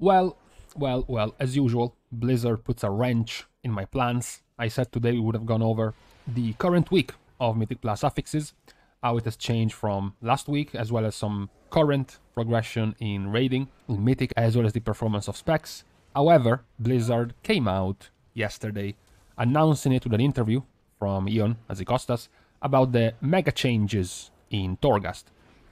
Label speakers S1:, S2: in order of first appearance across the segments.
S1: Well, well, well, as usual, Blizzard puts a wrench in my plans. I said today we would have gone over the current week of Mythic Plus suffixes, how it has changed from last week, as well as some current progression in raiding in Mythic, as well as the performance of specs. However, Blizzard came out yesterday announcing it with an interview from Ion Azikostas about the mega changes in Torghast.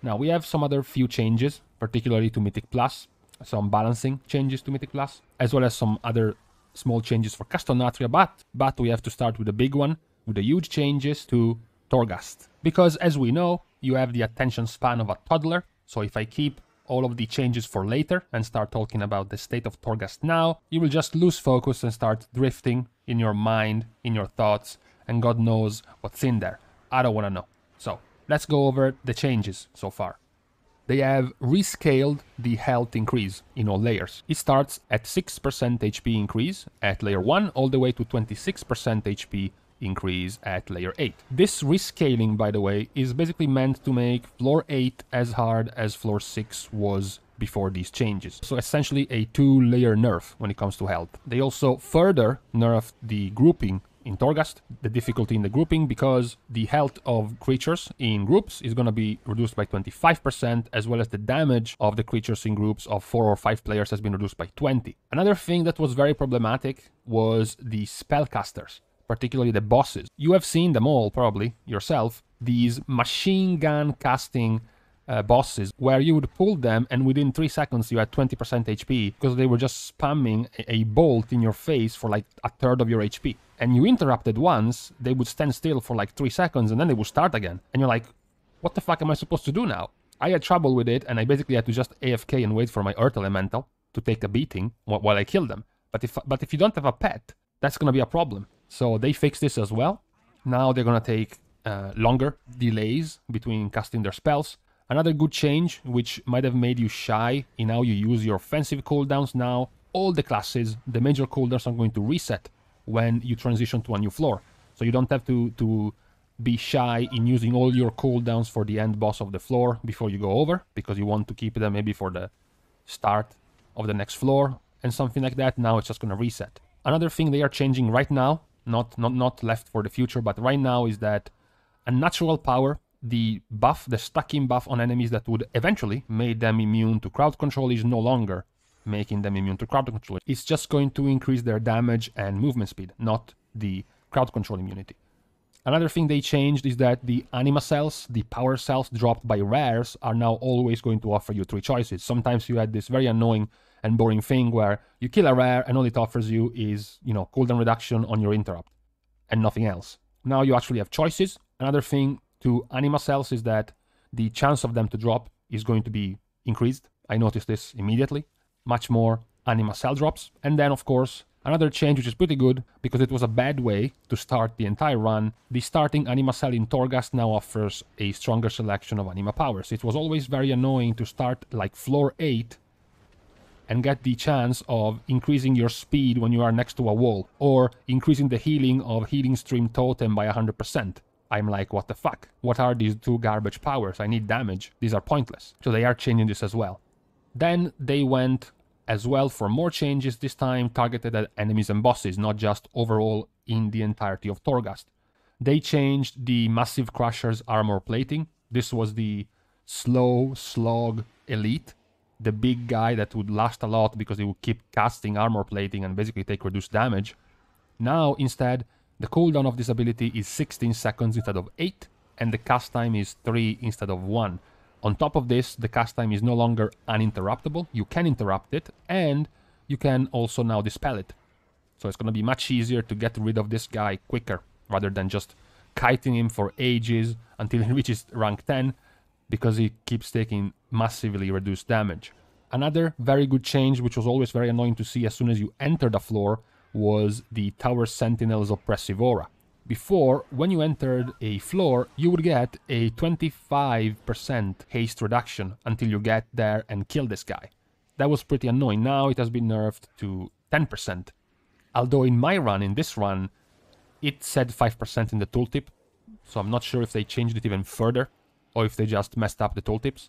S1: Now, we have some other few changes, particularly to Mythic Plus, some balancing changes to Mythic Plus, as well as some other small changes for Custom Natria, but, but we have to start with the big one, with the huge changes to Torghast. Because as we know, you have the attention span of a toddler, so if I keep all of the changes for later and start talking about the state of Torghast now, you will just lose focus and start drifting in your mind, in your thoughts, and God knows what's in there. I don't want to know. So let's go over the changes so far they have rescaled the health increase in all layers. It starts at 6% HP increase at layer 1 all the way to 26% HP increase at layer 8. This rescaling, by the way, is basically meant to make floor 8 as hard as floor 6 was before these changes. So essentially a two-layer nerf when it comes to health. They also further nerfed the grouping in Torghast, the difficulty in the grouping, because the health of creatures in groups is going to be reduced by 25%, as well as the damage of the creatures in groups of 4 or 5 players has been reduced by 20. Another thing that was very problematic was the spellcasters, particularly the bosses. You have seen them all, probably, yourself, these machine gun casting uh, bosses where you would pull them and within three seconds you had 20% HP because they were just spamming a, bolt in your face for like a third of your HP. And you interrupted once, they would stand still for like three seconds and then they would start again. And you're like, what the fuck am I supposed to do now? I had trouble with it and I basically had to just AFK and wait for my Earth Elemental to take a beating while I kill them. But if, but if you don't have a pet, that's gonna be a problem. So they fixed this as well. Now they're gonna take uh, longer delays between casting their spells Another good change, which might have made you shy in how you use your offensive cooldowns now, all the classes, the major cooldowns are going to reset when you transition to a new floor. So you don't have to, to be shy in using all your cooldowns for the end boss of the floor before you go over, because you want to keep them maybe for the start of the next floor and something like that. Now it's just going to reset. Another thing they are changing right now, not, not, not left for the future, but right now is that a natural power the buff, the stacking buff on enemies that would eventually make them immune to crowd control is no longer making them immune to crowd control. It's just going to increase their damage and movement speed, not the crowd control immunity. Another thing they changed is that the anima cells, the power cells dropped by rares, are now always going to offer you three choices. Sometimes you had this very annoying and boring thing where you kill a rare and all it offers you is, you know, cooldown reduction on your interrupt and nothing else. Now you actually have choices. Another thing to anima cells is that the chance of them to drop is going to be increased. I noticed this immediately. Much more anima cell drops. And then, of course, another change which is pretty good because it was a bad way to start the entire run. The starting anima cell in Torghast now offers a stronger selection of anima powers. It was always very annoying to start like floor 8 and get the chance of increasing your speed when you are next to a wall or increasing the healing of healing stream totem by 100%. I'm like, what the fuck? What are these two garbage powers? I need damage. These are pointless. So they are changing this as well. Then they went as well for more changes, this time targeted at enemies and bosses, not just overall in the entirety of Torghast. They changed the Massive Crusher's armor plating. This was the slow slog elite, the big guy that would last a lot because he would keep casting armor plating and basically take reduced damage. Now, instead, the cooldown of this ability is 16 seconds instead of 8, and the cast time is 3 instead of 1. On top of this, the cast time is no longer uninterruptible, you can interrupt it, and you can also now dispel it. So it's going to be much easier to get rid of this guy quicker, rather than just kiting him for ages until he reaches rank 10, because he keeps taking massively reduced damage. Another very good change, which was always very annoying to see as soon as you enter the floor, was the Tower Sentinel's oppressive aura. Before, when you entered a floor, you would get a 25% haste reduction until you get there and kill this guy. That was pretty annoying. Now it has been nerfed to 10%. Although in my run, in this run, it said 5% in the tooltip, so I'm not sure if they changed it even further or if they just messed up the tooltips.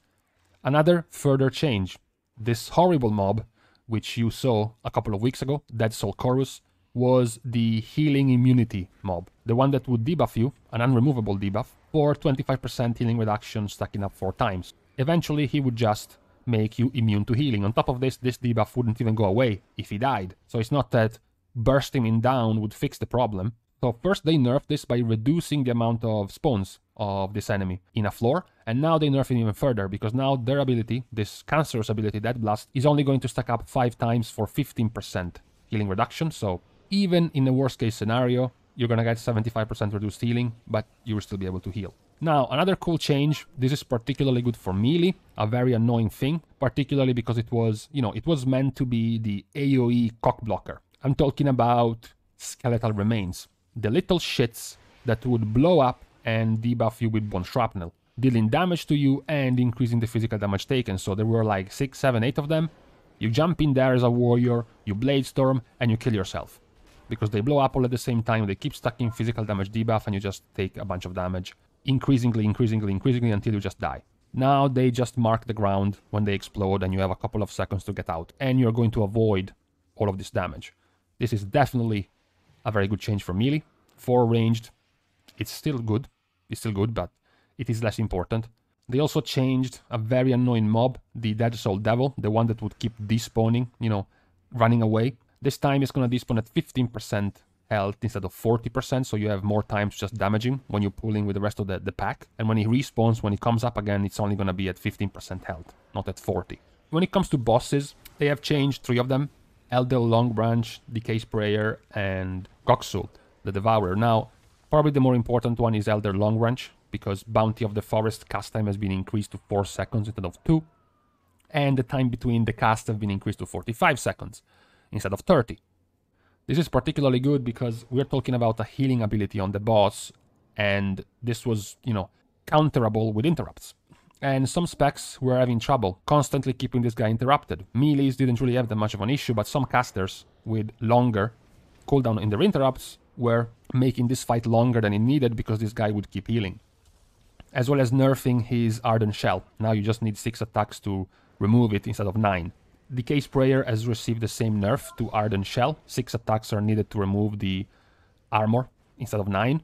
S1: Another further change. This horrible mob which you saw a couple of weeks ago, Dead Soul Chorus, was the healing immunity mob, the one that would debuff you, an unremovable debuff, for 25% healing reduction stacking up 4 times. Eventually he would just make you immune to healing. On top of this, this debuff wouldn't even go away if he died. So it's not that bursting him down would fix the problem. So first they nerfed this by reducing the amount of spawns of this enemy in a floor, and now they nerf it even further, because now their ability, this cancerous ability, that blast, is only going to stack up 5 times for 15% healing reduction, so even in the worst case scenario, you're gonna get 75% reduced healing, but you'll still be able to heal. Now, another cool change, this is particularly good for melee, a very annoying thing, particularly because it was, you know, it was meant to be the AoE cock blocker. I'm talking about skeletal remains the little shits that would blow up and debuff you with bone shrapnel, dealing damage to you and increasing the physical damage taken. So there were like six, seven, eight of them. You jump in there as a warrior, you blade storm, and you kill yourself. Because they blow up all at the same time, they keep stacking physical damage debuff, and you just take a bunch of damage, increasingly, increasingly, increasingly, until you just die. Now they just mark the ground when they explode, and you have a couple of seconds to get out, and you're going to avoid all of this damage. This is definitely a very good change for melee. For ranged, it's still good. It's still good, but it is less important. They also changed a very annoying mob, the Dead Soul Devil, the one that would keep despawning, you know, running away. This time it's going to despawn at 15% health instead of 40%, so you have more time to just damage him when you're pulling with the rest of the, the pack. And when he respawns, when he comes up again, it's only going to be at 15% health, not at 40. When it comes to bosses, they have changed three of them. Elder Long Branch, Decay Sprayer, and Goxul, the Devourer. Now, probably the more important one is Elder Long Branch, because Bounty of the Forest cast time has been increased to 4 seconds instead of 2, and the time between the casts have been increased to 45 seconds instead of 30. This is particularly good because we're talking about a healing ability on the boss, and this was, you know, counterable with interrupts and some specs were having trouble, constantly keeping this guy interrupted. Melees didn't really have that much of an issue, but some casters with longer cooldown in their interrupts were making this fight longer than it needed because this guy would keep healing. As well as nerfing his Ardent Shell. Now you just need 6 attacks to remove it instead of 9. Case prayer has received the same nerf to Ardent Shell. 6 attacks are needed to remove the armor instead of 9.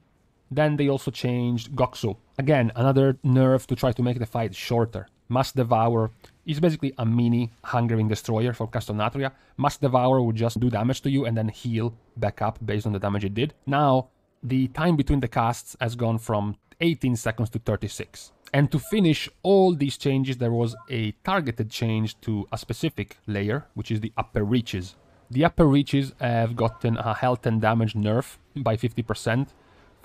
S1: Then they also changed Goksu. Again, another nerve to try to make the fight shorter. Mass Devour is basically a mini Hungering Destroyer for Castonatria. Mass Devour would just do damage to you and then heal back up based on the damage it did. Now, the time between the casts has gone from 18 seconds to 36. And to finish all these changes, there was a targeted change to a specific layer, which is the upper reaches. The upper reaches have gotten a health and damage nerf by 50%,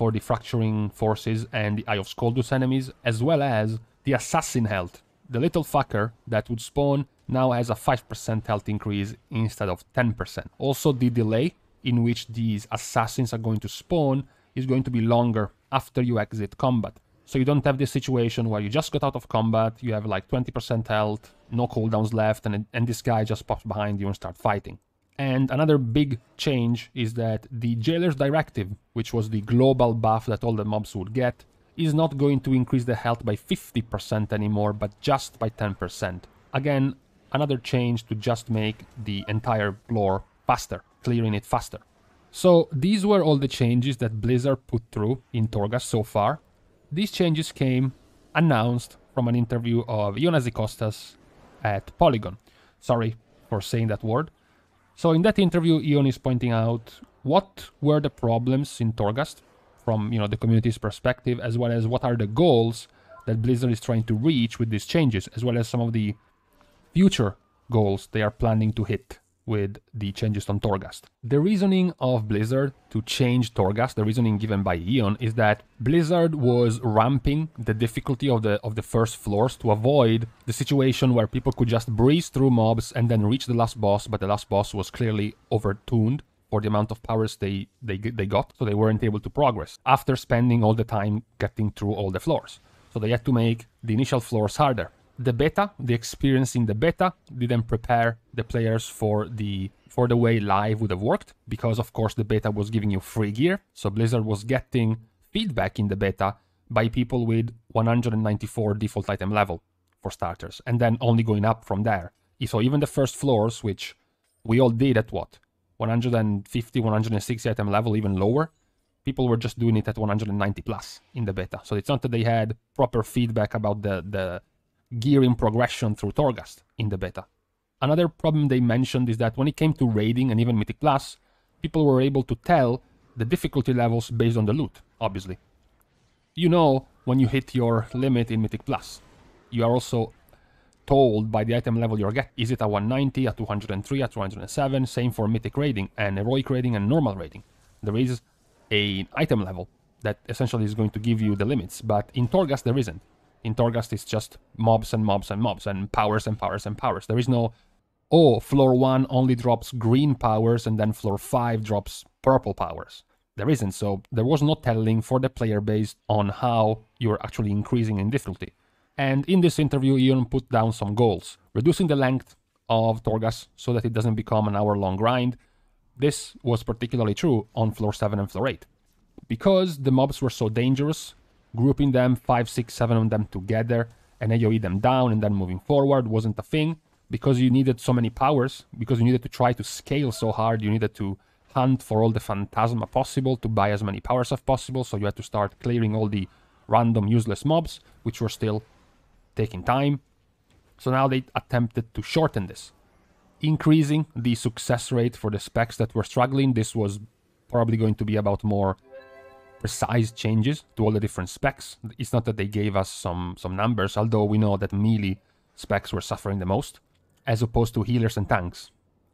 S1: for the Fracturing Forces and the Eye of Scaldus enemies, as well as the Assassin health. The little fucker that would spawn now has a 5% health increase instead of 10%. Also, the delay in which these assassins are going to spawn is going to be longer after you exit combat. So you don't have this situation where you just got out of combat, you have like 20% health, no cooldowns left, and, and this guy just pops behind you and starts fighting. And another big change is that the Jailer's Directive, which was the global buff that all the mobs would get, is not going to increase the health by 50% anymore, but just by 10%. Again, another change to just make the entire lore faster, clearing it faster. So these were all the changes that Blizzard put through in Torga so far. These changes came announced from an interview of Jonas Costas at Polygon. Sorry for saying that word. So in that interview, Ion is pointing out what were the problems in Torghast from you know the community's perspective, as well as what are the goals that Blizzard is trying to reach with these changes, as well as some of the future goals they are planning to hit with the changes on Torghast. The reasoning of Blizzard to change Torghast, the reasoning given by Eon, is that Blizzard was ramping the difficulty of the of the first floors to avoid the situation where people could just breeze through mobs and then reach the last boss, but the last boss was clearly overtuned for the amount of powers they, they they got, so they weren't able to progress after spending all the time getting through all the floors. So they had to make the initial floors harder the beta, the experience in the beta didn't prepare the players for the for the way live would have worked because of course the beta was giving you free gear. So Blizzard was getting feedback in the beta by people with 194 default item level for starters and then only going up from there. So even the first floors which we all did at what 150 160 item level even lower people were just doing it at 190 plus in the beta. So it's not that they had proper feedback about the the gearing progression through Torghast in the beta. Another problem they mentioned is that when it came to raiding and even Mythic Plus, people were able to tell the difficulty levels based on the loot, obviously. You know when you hit your limit in Mythic Plus. You are also told by the item level you're getting. Is it a 190, a 203, a 207? Same for Mythic raiding and Heroic raiding and Normal raiding. There is an item level that essentially is going to give you the limits, but in Torghast there isn't. In Torghast, it's just mobs and mobs and mobs and powers and powers and powers. There is no, oh, floor one only drops green powers and then floor five drops purple powers. There isn't, so there was no telling for the player based on how you're actually increasing in difficulty. And in this interview, Ian put down some goals reducing the length of Torgas so that it doesn't become an hour long grind. This was particularly true on floor 7 and floor 8. Because the mobs were so dangerous, grouping them five, six, seven of them together and AoE them down and then moving forward wasn't a thing because you needed so many powers, because you needed to try to scale so hard, you needed to hunt for all the phantasma possible to buy as many powers as possible, so you had to start clearing all the random useless mobs, which were still taking time. So now they attempted to shorten this, increasing the success rate for the specs that were struggling. This was probably going to be about more precise changes to all the different specs. It's not that they gave us some, some numbers, although we know that melee specs were suffering the most, as opposed to healers and tanks.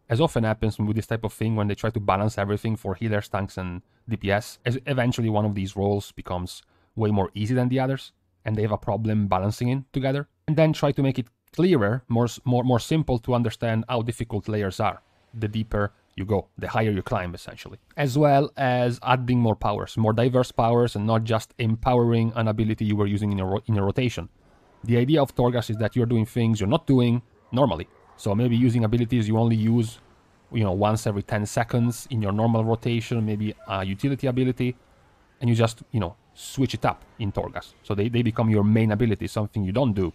S1: As often happens with this type of thing, when they try to balance everything for healers, tanks, and DPS, eventually one of these roles becomes way more easy than the others, and they have a problem balancing it together. And then try to make it clearer, more, more, more simple to understand how difficult layers are, the deeper you go, the higher you climb, essentially. As well as adding more powers, more diverse powers, and not just empowering an ability you were using in your, in your rotation. The idea of Torgas is that you're doing things you're not doing normally. So maybe using abilities you only use, you know, once every 10 seconds in your normal rotation, maybe a utility ability, and you just, you know, switch it up in Torgas. So they, they become your main ability, something you don't do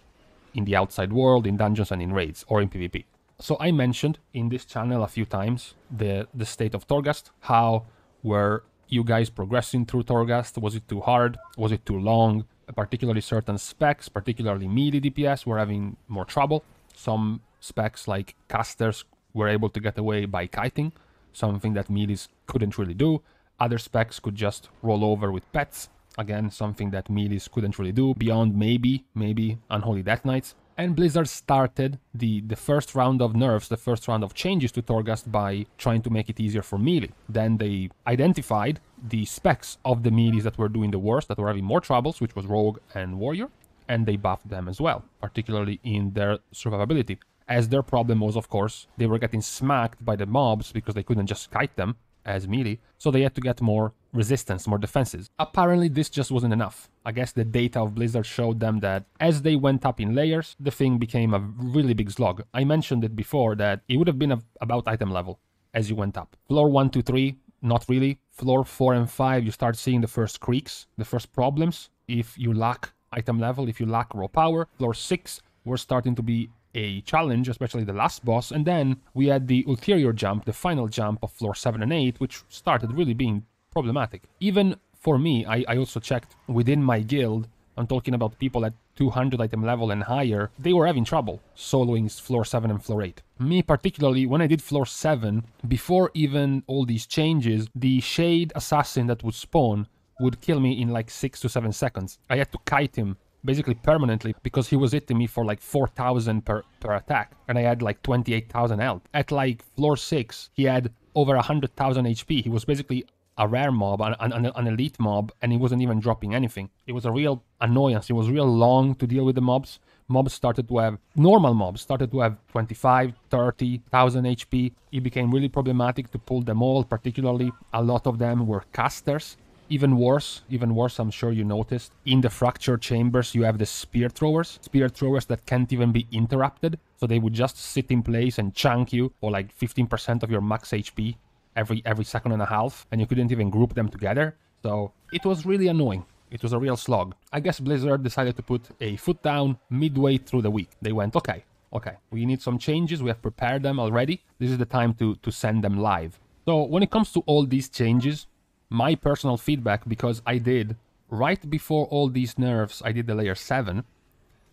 S1: in the outside world, in dungeons and in raids, or in PvP. So I mentioned in this channel a few times the, the state of Torghast, how were you guys progressing through Torghast? Was it too hard? Was it too long? Particularly certain specs, particularly melee DPS, were having more trouble. Some specs like casters were able to get away by kiting, something that melees couldn't really do. Other specs could just roll over with pets, again, something that melees couldn't really do, beyond maybe, maybe Unholy Death Knights and Blizzard started the, the first round of nerfs, the first round of changes to Torghast by trying to make it easier for melee. Then they identified the specs of the melees that were doing the worst, that were having more troubles, which was Rogue and Warrior, and they buffed them as well, particularly in their survivability. As their problem was, of course, they were getting smacked by the mobs because they couldn't just kite them as melee, so they had to get more resistance, more defenses. Apparently this just wasn't enough. I guess the data of Blizzard showed them that as they went up in layers, the thing became a really big slog. I mentioned it before that it would have been about item level as you went up. Floor 1 to 3, not really. Floor 4 and 5, you start seeing the first creaks, the first problems. If you lack item level, if you lack raw power. Floor 6, were starting to be a challenge, especially the last boss, and then we had the ulterior jump, the final jump of floor 7 and 8, which started really being problematic. Even for me, I, I also checked within my guild. I'm talking about people at 200 item level and higher, they were having trouble soloing floor 7 and floor 8. Me particularly, when I did floor 7, before even all these changes, the shade assassin that would spawn would kill me in like 6 to 7 seconds. I had to kite him basically permanently because he was hitting me for like 4,000 per, per attack and I had like 28,000 health. At like floor 6, he had over 100,000 HP. He was basically a rare mob, an, an, an, elite mob, and he wasn't even dropping anything. It was a real annoyance. It was real long to deal with the mobs. Mobs started to have, normal mobs started to have 25, 30, 000 HP. It became really problematic to pull them all, particularly a lot of them were casters. Even worse, even worse, I'm sure you noticed, in the fracture chambers you have the spear throwers. Spear throwers that can't even be interrupted. So they would just sit in place and chunk you for like 15% of your max HP every every second and a half, and you couldn't even group them together. So it was really annoying. It was a real slog. I guess Blizzard decided to put a foot down midway through the week. They went, okay, okay, we need some changes. We have prepared them already. This is the time to, to send them live. So when it comes to all these changes, my personal feedback, because I did right before all these nerfs, I did the layer 7.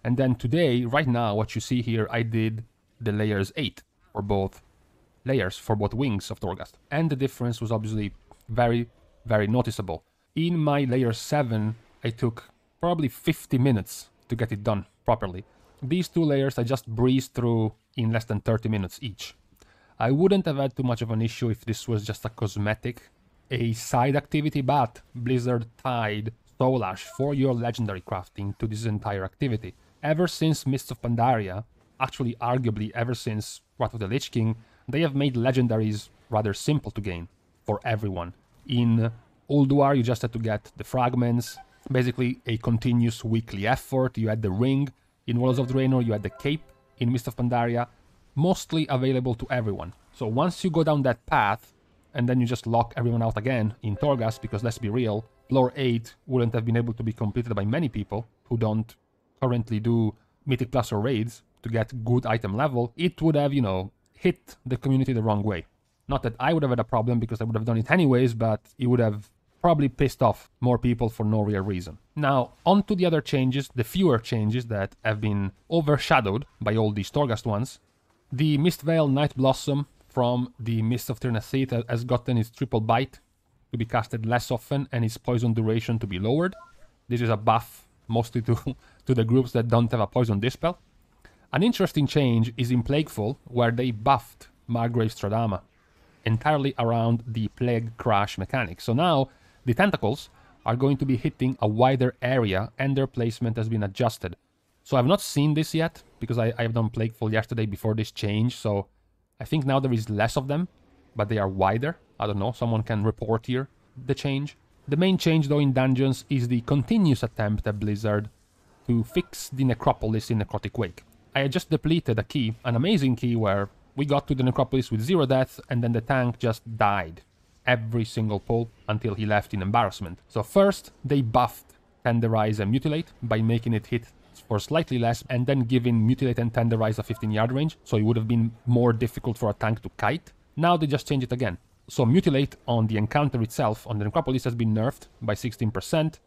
S1: And then today, right now, what you see here, I did the layers 8 for both layers for both wings of Torghast, and the difference was obviously very, very noticeable. In my layer 7, I took probably 50 minutes to get it done properly. These two layers I just breezed through in less than 30 minutes each. I wouldn't have had too much of an issue if this was just a cosmetic, a side activity, but Blizzard tied Solash for your legendary crafting to this entire activity. Ever since Mists of Pandaria, actually arguably ever since Wrath of the Lich King, they have made legendaries rather simple to gain for everyone. In Ulduar, you just had to get the fragments, basically a continuous weekly effort. You had the ring. In Walls of Draenor, you had the cape. In Mist of Pandaria, mostly available to everyone. So once you go down that path, and then you just lock everyone out again in Torgas, because let's be real, Lore 8 wouldn't have been able to be completed by many people who don't currently do Mythic Plus or raids to get good item level. It would have, you know, hit the community the wrong way. Not that I would have had a problem because I would have done it anyways, but it would have probably pissed off more people for no real reason. Now, on to the other changes, the fewer changes that have been overshadowed by all these Torghast ones. The Veil Night Blossom from the Mist of Tirnatha has gotten its triple bite to be casted less often and its poison duration to be lowered. This is a buff mostly to, to the groups that don't have a poison dispel. An interesting change is in Plagueful, where they buffed Margrave Stradama entirely around the Plague Crash mechanic. So now the tentacles are going to be hitting a wider area and their placement has been adjusted. So I've not seen this yet because I, I've done Plagueful yesterday before this change. So I think now there is less of them, but they are wider. I don't know, someone can report here the change. The main change though in Dungeons is the continuous attempt at Blizzard to fix the Necropolis in Necrotic Wake. I had just depleted a key, an amazing key where we got to the necropolis with zero deaths and then the tank just died every single pull until he left in embarrassment. So first they buffed Tenderize and Mutilate by making it hit for slightly less and then giving Mutilate and Tenderize a 15 yard range so it would have been more difficult for a tank to kite. Now they just change it again. So Mutilate on the encounter itself on the necropolis has been nerfed by 16%.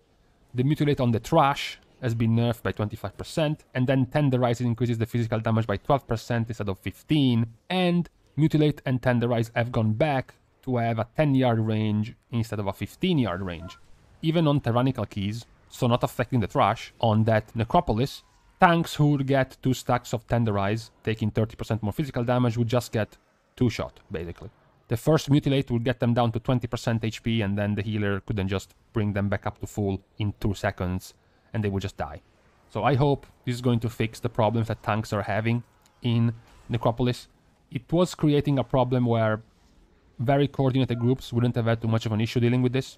S1: The Mutilate on the trash has been nerfed by 25%, and then Tenderize increases the physical damage by 12% instead of 15, and Mutilate and Tenderize have gone back to have a 10 yard range instead of a 15 yard range. Even on tyrannical keys, so not affecting the trash, on that necropolis, tanks who would get two stacks of tenderize, taking 30% more physical damage, would just get two shot, basically. The first mutilate would get them down to 20% HP, and then the healer could then just bring them back up to full in two seconds and they will just die. So I hope this is going to fix the problems that tanks are having in Necropolis. It was creating a problem where very coordinated groups wouldn't have had too much of an issue dealing with this.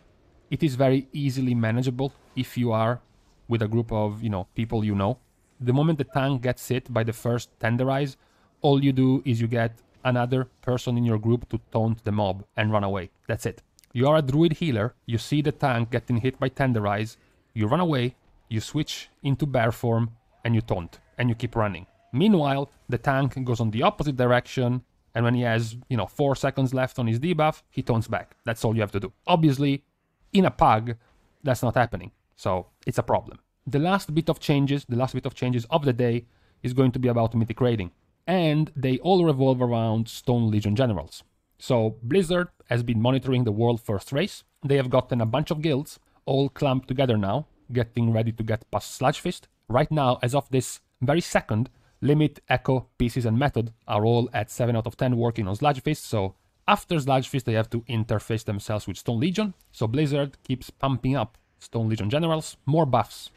S1: It is very easily manageable if you are with a group of, you know, people you know. The moment the tank gets hit by the first tenderize, all you do is you get another person in your group to taunt the mob and run away. That's it. You are a druid healer, you see the tank getting hit by tenderize, you run away, you switch into bear form and you taunt and you keep running. Meanwhile, the tank goes on the opposite direction and when he has, you know, 4 seconds left on his debuff, he taunts back. That's all you have to do. Obviously, in a pug, that's not happening. So, it's a problem. The last bit of changes, the last bit of changes of the day is going to be about mythic raiding and they all revolve around Stone Legion generals. So, Blizzard has been monitoring the World First Race. They have gotten a bunch of guilds all clumped together now getting ready to get past Sludge Fist Right now, as of this very second, Limit, Echo, Pieces, and Method are all at 7 out of 10 working on Sludge Fist. so after Sludge Fist, they have to interface themselves with Stone Legion, so Blizzard keeps pumping up Stone Legion Generals, more buffs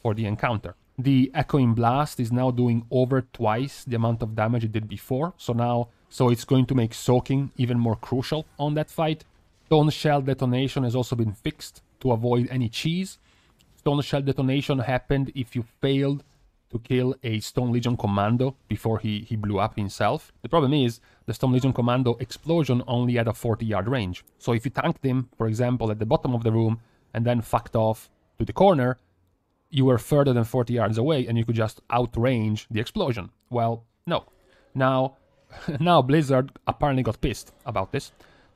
S1: for the encounter. The Echoing Blast is now doing over twice the amount of damage it did before, so now so it's going to make soaking even more crucial on that fight. Stone Shell Detonation has also been fixed to avoid any cheese, Stone Shell detonation happened if you failed to kill a Stone Legion Commando before he, he blew up himself. The problem is, the Stone Legion Commando explosion only had a 40 yard range. So if you tanked him, for example, at the bottom of the room and then fucked off to the corner, you were further than 40 yards away and you could just outrange the explosion. Well, no. Now, now Blizzard apparently got pissed about this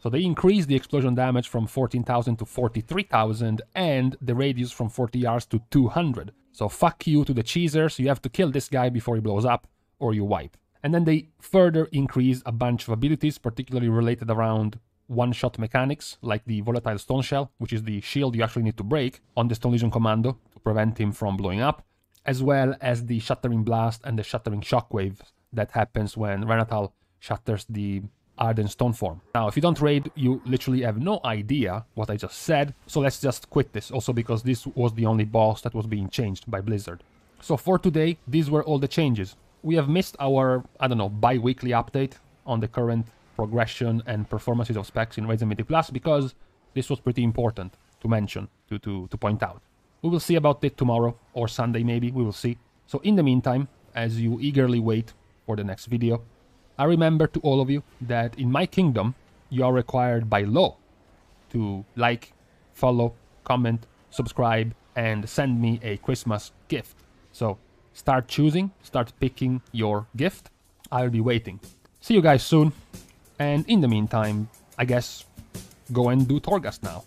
S1: so they increase the explosion damage from 14,000 to 43,000 and the radius from 40 yards to 200. So fuck you to the cheesers, you have to kill this guy before he blows up or you wipe. And then they further increase a bunch of abilities, particularly related around one-shot mechanics, like the Volatile Stone Shell, which is the shield you actually need to break on the Stone Legion Commando to prevent him from blowing up, as well as the Shattering Blast and the Shattering Shockwave that happens when Renatal shatters the Arden Stoneform. Now, if you don't raid, you literally have no idea what I just said, so let's just quit this, also because this was the only boss that was being changed by Blizzard. So for today, these were all the changes. We have missed our, I don't know, bi-weekly update on the current progression and performances of specs in Raid and Mythic Plus because this was pretty important to mention, to, to, to point out. We will see about it tomorrow or Sunday maybe, we will see. So in the meantime, as you eagerly wait for the next video, I remember to all of you that in my kingdom, you are required by law to like, follow, comment, subscribe, and send me a Christmas gift. So start choosing, start picking your gift. I'll be waiting. See you guys soon. And in the meantime, I guess go and do Torgas now.